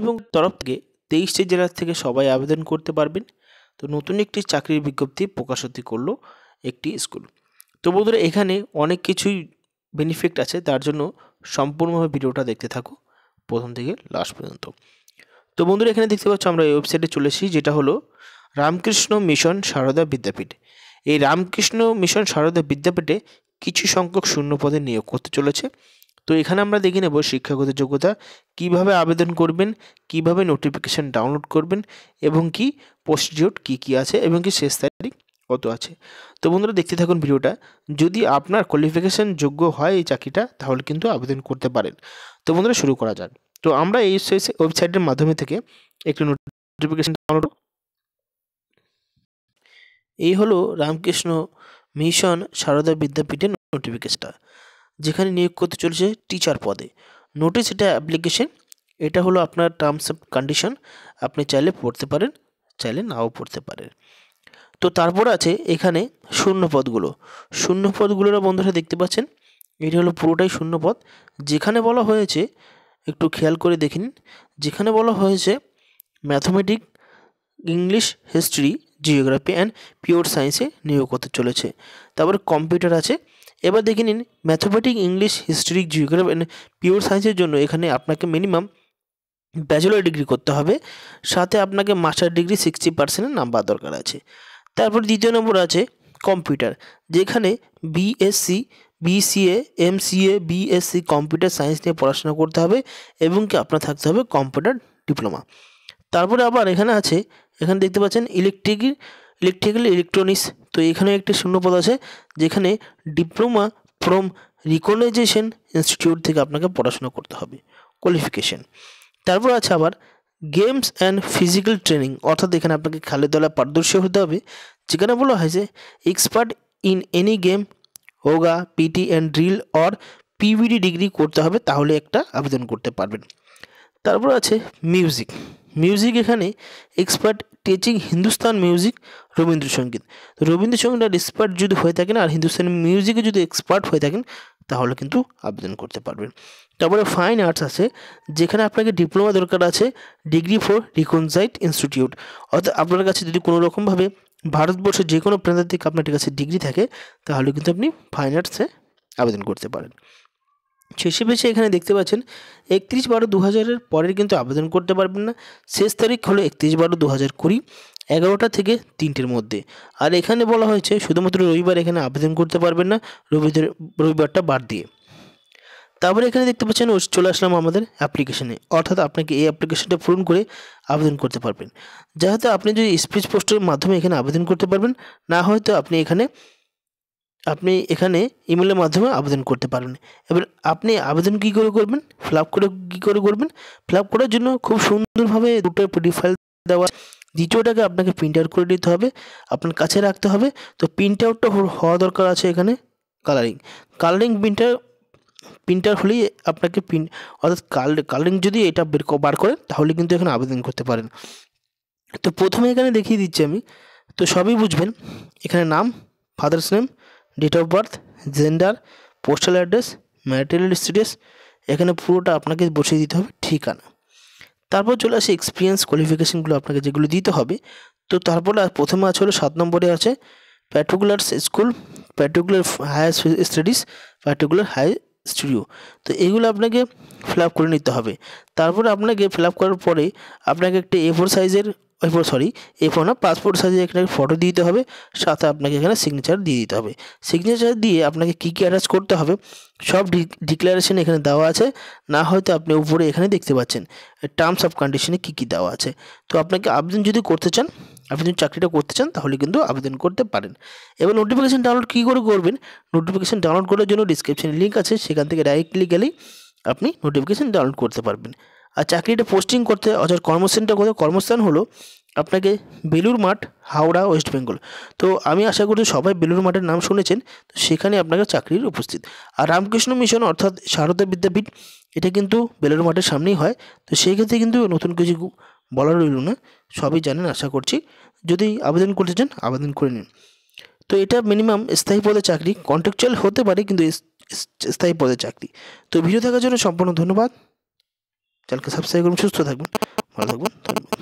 এবং তরফ থেকে তেইশটি জেলার থেকে সবাই আবেদন করতে পারবেন তো নতুন একটি চাকরির বিজ্ঞপ্তি প্রকাশতি করলো একটি স্কুল তো বন্ধুরা এখানে অনেক কিছুই বেনিফিট আছে তার জন্য সম্পূর্ণভাবে ভিডিওটা দেখতে থাকো প্রথম থেকে লাস্ট পর্যন্ত তো বন্ধুরা এখানে দেখতে পাচ্ছ আমরা এই ওয়েবসাইটে চলে এসেছি যেটা হলো রামকৃষ্ণ মিশন সারদা বিদ্যাপীঠ এই রামকৃষ্ণ মিশন সারদা বিদ্যাপীঠে কিছু সংখ্যক শূন্য পদে নিয়োগ করতে চলেছে তো এখানে আমরা দেখে নেব শিক্ষাগত যোগ্যতা কিভাবে আবেদন করবেন কিভাবে নোটিফিকেশান ডাউনলোড করবেন এবং কি প্রসিডিওর কি কি আছে এবং কি শেষ তারিখ কত আছে তো বন্ধুরা দেখতে থাকুন ভিডিওটা যদি আপনার কোয়ালিফিকেশান যোগ্য হয় এই চাকরিটা তাহলে কিন্তু আবেদন করতে পারেন তো বন্ধুরা শুরু করা যাক তো আমরা এই ওয়েবসাইটের মাধ্যমে থেকে একটি নোটিফিকেশান ডাউনলোড এই হলো রামকৃষ্ণ মিশন সারদা বিদ্যাপীঠের নোটিফিকেশনটা যেখানে নিয়োগ করতে চলেছে টিচার পদে নোটিস এটা অ্যাপ্লিকেশন এটা হলো আপনার টার্মস অ্যান্ড কন্ডিশন আপনি চাইলে পড়তে পারেন চাইলে নাও পড়তে পারেন তো তারপর আছে এখানে শূন্যপদগুলো শূন্যপদগুলোরা বন্ধুরা দেখতে পাচ্ছেন এটা হলো পুরোটাই শূন্যপদ যেখানে বলা হয়েছে একটু খেয়াল করে দেখিন যেখানে বলা হয়েছে mathematic English history geography and pure সায়েন্সে নিয়োগ করতে চলেছে তারপর কম্পিউটার আছে এবার দেখে নিন mathematic English history geography pure সায়েন্সের জন্য এখানে আপনাকে মিনিমাম ব্যাচেলার ডিগ্রি করতে হবে সাথে আপনাকে মাস্টার ডিগ্রি সিক্সটি পার্সেন্টের নাম্বার দরকার আছে তারপর দ্বিতীয় নম্বর আছে কম্পিউটার যেখানে BSc BCA MCA BSc computer science নিয়ে পড়াশোনা করতে হবে এবং কি আপনার থাকতে হবে কম্পিউটার ডিপ্লোমা তারপরে আবার এখানে আছে এখানে দেখতে পাচ্ছেন ইলেকট্রিক ইলেকট্রিক্যাল ইলেকট্রনিক্স তো এখানে একটি শূন্যপদ আছে যেখানে ডিপ্লোমা ফ্রম রিকগনাইজেশন ইনস্টিটিউট থেকে আপনাকে পড়াশোনা করতে হবে কোয়ালিফিকেশান তারপর আছে আবার গেমস অ্যান্ড ফিজিক্যাল ট্রেনিং অর্থাৎ এখানে আপনাকে খেলাধুলা পারদর্শী হতে হবে যেখানে বলা হয়েছে এক্সপার্ট ইন এনি গেম ওগা পিটি অ্যান্ড ড্রিল অর পিভিডি ডিগ্রি করতে হবে তাহলে একটা আবেদন করতে পারবেন তারপর আছে মিউজিক মিউজিক এখানে expert teaching Hindustan music Rabindrasangeet Rabindrasangeet আর এক্সপার্ট যদি হয়ে থাকেন আর হিন্দুস্তানি মিউজিকে যদি এক্সপার্ট হয়ে থাকেন তাহলে কিন্তু আবেদন করতে পারবেন তারপরে ফাইন আর্টস আছে যেখানে আপনাকে ডিপ্লোমা দরকার আছে ডিগ্রি ফর রিকনসাইট ইনস্টিটিউট অর্থাৎ আপনার কাছে যদি কোনো রকমভাবে ভারতবর্ষের যে কোনো প্রান্ত থেকে আপনার কাছে ডিগ্রি থাকে তাহলে কিন্তু আপনি ফাইন আর্টসে আবেদন করতে পারেন শেষে পেশে এখানে দেখতে পাচ্ছেন একত্রিশ বারো দু হাজারের পরের কিন্তু আবেদন করতে পারবেন না শেষ তারিখ হলো একত্রিশ বারো দু হাজার কুড়ি এগারোটা থেকে তিনটের মধ্যে আর এখানে বলা হয়েছে শুধুমাত্র রবিবার এখানে আবেদন করতে পারবেন না রবিদের রবিবারটা বাদ দিয়ে তারপরে এখানে দেখতে পাচ্ছেন চলে আসলাম আমাদের অ্যাপ্লিকেশানে অর্থাৎ আপনাকে এই অ্যাপ্লিকেশানটা পূরণ করে আবেদন করতে পারবেন যাহাতে আপনি যদি স্পিচ পোস্টের মাধ্যমে এখানে আবেদন করতে পারবেন না হয়তো আপনি এখানে আপনি এখানে ইমেলের মাধ্যমে আবেদন করতে পারবেন এবার আপনি আবেদন কী করে করবেন ফ্লাপ আপ করে কী করে করবেন ফ্লাপ আপ করার জন্য খুব সুন্দরভাবে দুটো প্রিফাইল দেওয়া দ্বিতীয়টাকে আপনাকে প্রিন্ট আউট করে দিতে হবে আপনার কাছে রাখতে হবে তো প্রিন্ট আউটটা হওয়া দরকার আছে এখানে কালারিং কালারিং প্রিন্টার প্রিন্টার হলেই আপনাকে প্রিন্ট অর্থাৎ কাল কালারিং যদি এটা বের বার করেন তাহলে কিন্তু এখানে আবেদন করতে পারেন তো প্রথমে এখানে দেখিয়ে দিচ্ছি আমি তো সবই বুঝবেন এখানে নাম father's name date of birth gender postal address material status এখানে পুরোটা আপনাকে বসিয়ে দিতে হবে ঠিকানা তারপর চলে আসে এক্সপিরিয়েন্স কোয়ালিফিকেশানগুলো আপনাকে যেগুলো দিতে হবে তো তারপরে প্রথমে আছে হলো সাত নম্বরে আছে particular school particular higher studies particular high studio তো এগুলো আপনাকে ফিল করে নিতে হবে তারপর আপনাকে ফিল করার পরে আপনাকে একটা এ ফোর সাইজের এরপর সরি এরপর না পাসপোর্ট সাইজে এখানে ফটো দিতে হবে সাথে আপনাকে এখানে সিগনেচার দিয়ে দিতে হবে সিগনেচার দিয়ে আপনাকে কী কী অ্যাটাচ করতে হবে সব ডিক্লারেশন এখানে দেওয়া আছে না হয়তো আপনি উপরে এখানে দেখতে পাচ্ছেন টার্মস অফ কন্ডিশনে কী কী দেওয়া আছে তো আপনাকে আবেদন যদি করতে চান আপনি যদি চাকরিটা করতে চান তাহলে কিন্তু আবেদন করতে পারেন এবার নোটিফিকেশান ডাউনলোড কী করে করবেন নোটিফিকেশান ডাউনলোড করার জন্য ডিসক্রিপশানে লিঙ্ক আছে সেখান থেকে ডাইরেক্টলি গেলেই আপনি নোটিফিকেশান ডাউনলোড করতে পারবেন আর চাকরিটা পোস্টিং করতে অর্থাৎ কর্মস্থানটা কোথাও কর্মস্থান হলো আপনাকে বেলুর মাঠ হাওড়া ওয়েস্ট বেঙ্গল তো আমি আশা করছি সবাই বেলুর মাঠের নাম শুনেছেন তো সেখানে আপনাকে চাকরির উপস্থিত আর রামকৃষ্ণ মিশন অর্থাৎ শারদা বিদ্যাপীঠ এটা কিন্তু বেলুর মাঠের সামনেই হয় তো সেই ক্ষেত্রে কিন্তু নতুন কিছু বলার রইল না সবই জানেন আশা করছি যদি আবেদন করতে চান আবেদন করে নিন তো এটা মিনিমাম স্থায়ী পদে চাকরি কন্ট্রাকচুয়াল হতে পারে কিন্তু স্থায়ী পদে চাকরি তো ভিডিও থাকার জন্য সম্পূর্ণ ধন্যবাদ চ্যানেলকে সাবস্ক্রাইব করুন সুস্থ থাকবেন ভালো থাকবেন ধন্যবাদ